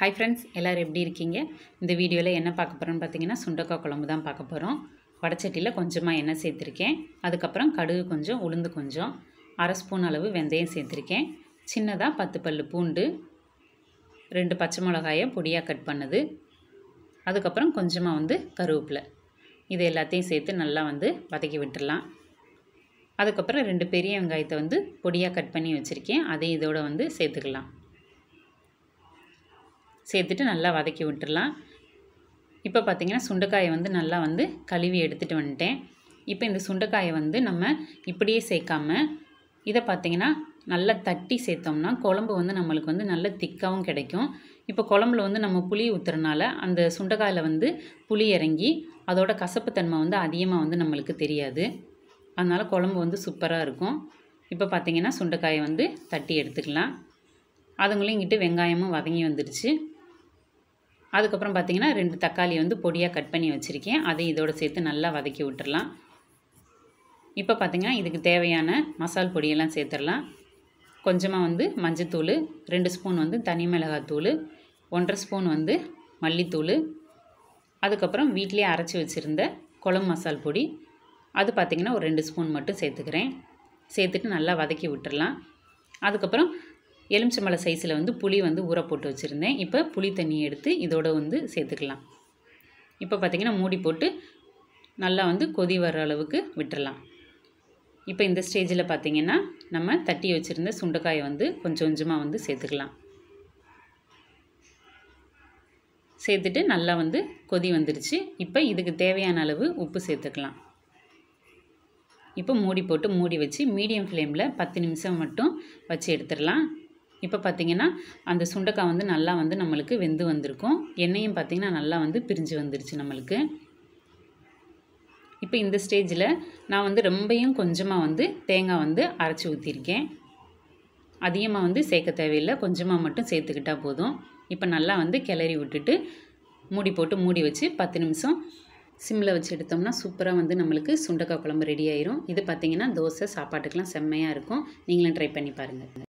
hi friends எல்லோரும் எப்படி இருக்கீங்க இந்த வீடியோவில் என்ன பார்க்க போகிறோன்னு பார்த்தீங்கன்னா சுண்டக்காய் குழம்பு தான் பார்க்க போகிறோம் வடச்சட்டியில் கொஞ்சமாக எண்ணெய் சேர்த்துருக்கேன் அதுக்கப்புறம் கடுகு கொஞ்சம் உளுந்து கொஞ்சம் அரை ஸ்பூன் அளவு வெந்தயம் சேர்த்துருக்கேன் சின்னதாக பத்து பல் பூண்டு ரெண்டு பச்சை மிளகாயை பொடியாக கட் பண்ணுது அதுக்கப்புறம் கொஞ்சமாக வந்து கருவேப்பிலை இது எல்லாத்தையும் சேர்த்து நல்லா வந்து வதக்கி விட்டுடலாம் அதுக்கப்புறம் ரெண்டு பெரிய வெங்காயத்தை வந்து பொடியாக கட் பண்ணி வச்சுருக்கேன் அதை இதோடு வந்து சேர்த்துக்கலாம் சேர்த்துட்டு நல்லா வதக்கி விட்டுடலாம் இப்போ பார்த்திங்கன்னா சுண்டைக்காயை வந்து நல்லா வந்து கழுவி எடுத்துகிட்டு வந்துட்டேன் இப்போ இந்த சுண்டைக்காயை வந்து நம்ம இப்படியே சேர்க்காம இதை பார்த்திங்கன்னா நல்லா தட்டி சேர்த்தோம்னா குழம்பு வந்து நம்மளுக்கு வந்து நல்ல திக்காகவும் கிடைக்கும் இப்போ குழம்புல வந்து நம்ம புளி ஊற்றுறனால அந்த சுண்டைக்காயில் வந்து புளி இறங்கி அதோட கசப்புத்தன்மை வந்து அதிகமாக வந்து நம்மளுக்கு தெரியாது அதனால் குழம்பு வந்து சூப்பராக இருக்கும் இப்போ பார்த்திங்கன்னா சுண்டைக்காயை வந்து தட்டி எடுத்துக்கலாம் அதுங்களும் இங்கிட்டு வெங்காயமும் வதங்கி வந்துடுச்சு அதுக்கப்புறம் பார்த்தீங்கன்னா ரெண்டு தக்காளி வந்து பொடியாக கட் பண்ணி வச்சுருக்கேன் அதை இதோடு சேர்த்து நல்லா வதக்கி விட்டுடலாம் இப்போ பார்த்திங்கன்னா இதுக்கு தேவையான மசால் பொடியெல்லாம் சேர்த்துடலாம் கொஞ்சமாக வந்து மஞ்சத்தூள் ரெண்டு ஸ்பூன் வந்து தனி மிளகாத்தூள் ஒன்றரை ஸ்பூன் வந்து மல்லித்தூள் அதுக்கப்புறம் வீட்டிலே அரைச்சி வச்சுருந்த குழம்பு மசால் பொடி அது பார்த்திங்கன்னா ஒரு ரெண்டு ஸ்பூன் மட்டும் சேர்த்துக்கிறேன் சேர்த்துட்டு நல்லா வதக்கி விட்டுடலாம் அதுக்கப்புறம் எலுமிச்சம்பழ சைஸில் வந்து புளி வந்து ஊற போட்டு வச்சுருந்தேன் இப்போ புளி தண்ணியை எடுத்து இதோட வந்து சேர்த்துக்கலாம் இப்போ பார்த்திங்கன்னா மூடி போட்டு நல்லா வந்து கொதி வர்ற அளவுக்கு விட்டுடலாம் இப்போ இந்த ஸ்டேஜில் பார்த்திங்கன்னா நம்ம தட்டி வச்சுருந்த சுண்டைக்காயை வந்து கொஞ்சம் கொஞ்சமாக வந்து சேர்த்துக்கலாம் சேர்த்துட்டு நல்லா வந்து கொதி வந்துடுச்சு இப்போ இதுக்கு தேவையான அளவு உப்பு சேர்த்துக்கலாம் இப்போ மூடி போட்டு மூடி வச்சு மீடியம் ஃப்ளேமில் பத்து நிமிஷம் மட்டும் வச்சு எடுத்துடலாம் இப்போ பார்த்திங்கன்னா அந்த சுண்டக்காய் வந்து நல்லா வந்து நம்மளுக்கு வெந்து வந்திருக்கும் எண்ணெயும் பார்த்திங்கன்னா நல்லா வந்து பிரிஞ்சு வந்துருச்சு நம்மளுக்கு இப்போ இந்த ஸ்டேஜில் நான் வந்து ரொம்பையும் கொஞ்சமாக வந்து தேங்காய் வந்து அரைச்சி ஊற்றிருக்கேன் அதிகமாக வந்து சேர்க்க தேவையில்லை கொஞ்சமாக மட்டும் சேர்த்துக்கிட்டால் போதும் இப்போ நல்லா வந்து கிளறி விட்டுட்டு மூடி போட்டு மூடி வச்சு பத்து நிமிஷம் சிம்மில் வச்சு எடுத்தோம்னா சூப்பராக வந்து நம்மளுக்கு சுண்டக்காய் குழம்பு ரெடி ஆயிரும் இது பார்த்திங்கன்னா தோசை சாப்பாட்டுக்கெலாம் செம்மையாக இருக்கும் நீங்களும் ட்ரை பண்ணி பாருங்கள்